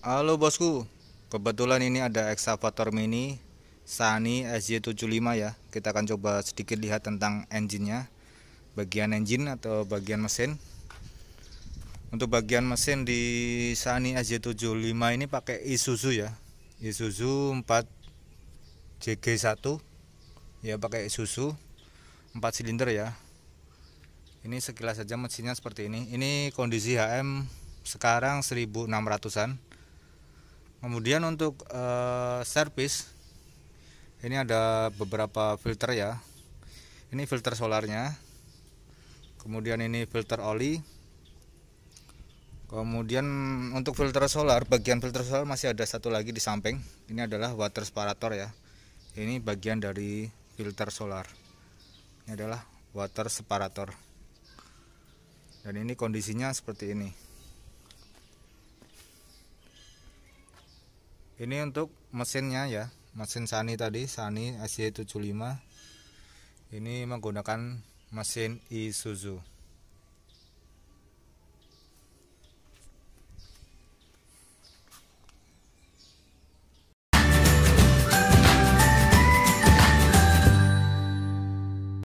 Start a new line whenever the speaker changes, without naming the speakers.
Halo bosku, kebetulan ini ada excavator mini Sani SJ75 ya Kita akan coba sedikit lihat tentang engine-nya Bagian engine atau bagian mesin Untuk bagian mesin di Sani SJ75 ini pakai Isuzu ya Isuzu 4 JG1 Ya pakai Isuzu 4 silinder ya ini sekilas saja mesinnya seperti ini ini kondisi HM sekarang 1600an kemudian untuk uh, eh, service ini ada beberapa filter ya ini filter solarnya kemudian ini filter oli kemudian untuk filter solar bagian filter solar masih ada satu lagi di samping ini adalah water separator ya ini bagian dari filter solar ini adalah water separator dan ini kondisinya seperti ini ini untuk mesinnya ya mesin Sani tadi Sani SJ75 ini menggunakan mesin Isuzu